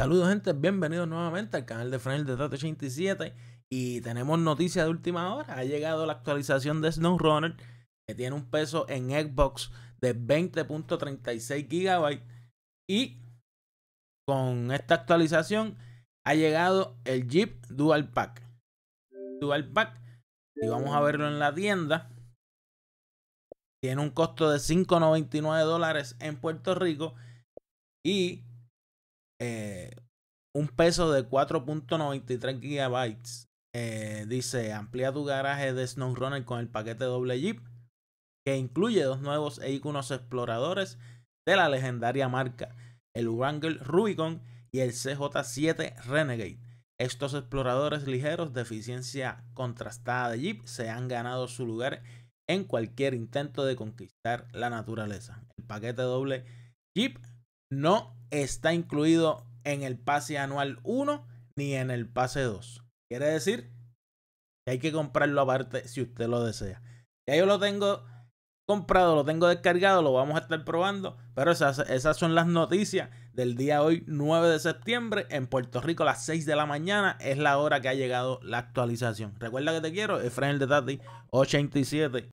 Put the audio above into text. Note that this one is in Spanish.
Saludos gente, bienvenidos nuevamente al canal de frenel de Tato 87 y tenemos noticias de última hora. Ha llegado la actualización de SnowRunner que tiene un peso en Xbox de 20.36 GB y con esta actualización ha llegado el Jeep Dual Pack. Dual Pack, y vamos a verlo en la tienda, tiene un costo de 5.99 dólares en Puerto Rico y eh, un peso de 4.93 gigabytes. Eh, dice, amplía tu garaje de SnowRunner con el paquete doble Jeep, que incluye dos nuevos e iconos exploradores de la legendaria marca, el Wrangler Rubicon y el CJ7 Renegade. Estos exploradores ligeros de eficiencia contrastada de Jeep se han ganado su lugar en cualquier intento de conquistar la naturaleza. El paquete doble Jeep no está incluido en el pase anual 1 ni en el pase 2. Quiere decir que hay que comprarlo aparte si usted lo desea. Ya yo lo tengo comprado, lo tengo descargado, lo vamos a estar probando. Pero esas, esas son las noticias del día hoy, 9 de septiembre, en Puerto Rico, a las 6 de la mañana, es la hora que ha llegado la actualización. Recuerda que te quiero, Efraín de Tati, 87.